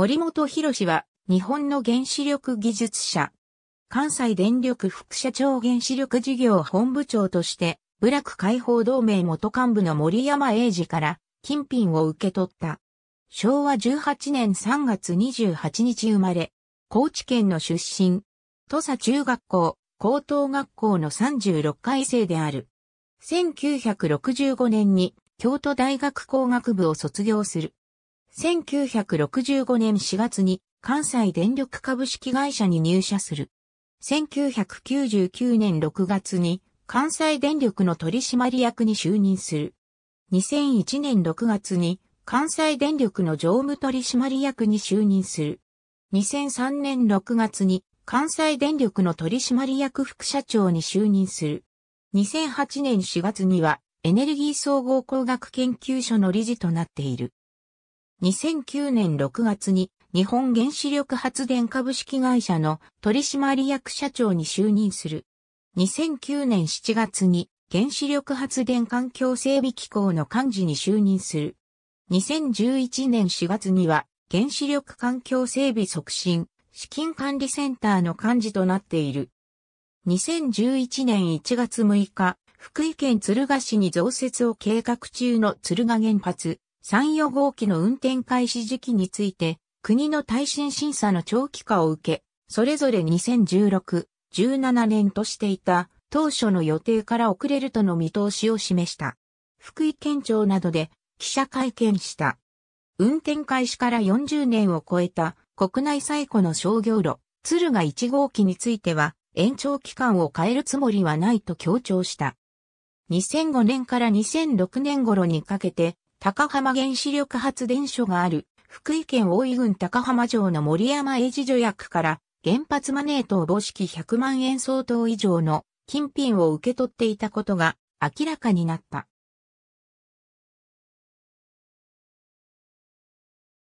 森本博氏は日本の原子力技術者。関西電力副社長原子力事業本部長として、部落解放同盟元幹部の森山英二から金品を受け取った。昭和18年3月28日生まれ、高知県の出身、土佐中学校、高等学校の36回生である。1965年に京都大学工学部を卒業する。1965年4月に関西電力株式会社に入社する。1999年6月に関西電力の取締役に就任する。2001年6月に関西電力の常務取締役に就任する。2003年6月に関西電力の取締役副社長に就任する。2008年4月にはエネルギー総合工学研究所の理事となっている。2009年6月に日本原子力発電株式会社の取締役社長に就任する。2009年7月に原子力発電環境整備機構の幹事に就任する。2011年4月には原子力環境整備促進資金管理センターの幹事となっている。2011年1月6日、福井県敦賀市に増設を計画中の敦賀原発34号機の運転開始時期について、国の耐震審査の長期化を受け、それぞれ2016、17年としていた当初の予定から遅れるとの見通しを示した。福井県庁などで記者会見した。運転開始から40年を超えた国内最古の商業路、鶴ヶ1号機については延長期間を変えるつもりはないと強調した。2005年から2006年頃にかけて高浜原子力発電所がある福井県大井郡高浜城の森山英治助役から原発マネー等募式100万円相当以上の金品を受け取っていたことが明らかになった。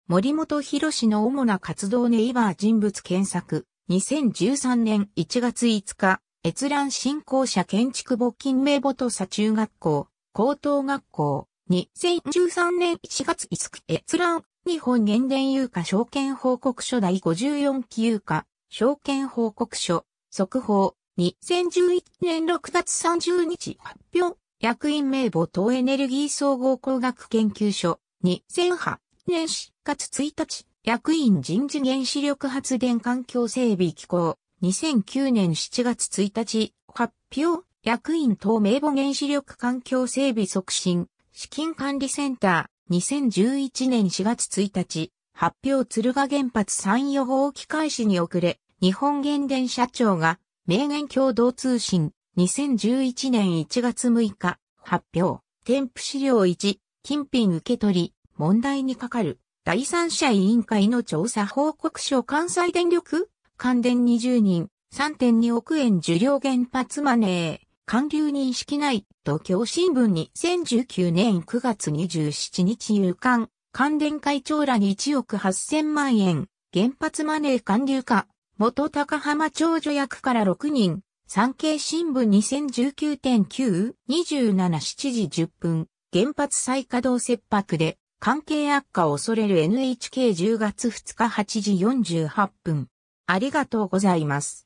森本博氏の主な活動ネイバー人物検索、2013年1月5日、閲覧振興者建築募金名簿と佐中学校、高等学校、2013年1月5日閲覧、日本原電有価証券報告書第54期有価証券報告書、速報、2011年6月30日発表、役員名簿等エネルギー総合工学研究所、2008年4月1日、役員人事原子力発電環境整備機構、2009年7月1日発表、役員等名簿原子力環境整備促進、資金管理センター、2011年4月1日、発表鶴ヶ原発3予報機開始に遅れ、日本原電社長が、名言共同通信、2011年1月6日、発表、添付資料1、金品受取り、問題にかかる、第三者委員会の調査報告書関西電力関電20人、3.2億円受領原発マネー。官流認識ないと京新聞2019年9月27日夕刊、関連会長らに1億8000万円、原発マネー官流化、元高浜長女役から6人、産経新聞2019.9、27時10分、原発再稼働切迫で、関係悪化を恐れる NHK10 月2日8時48分。ありがとうございます。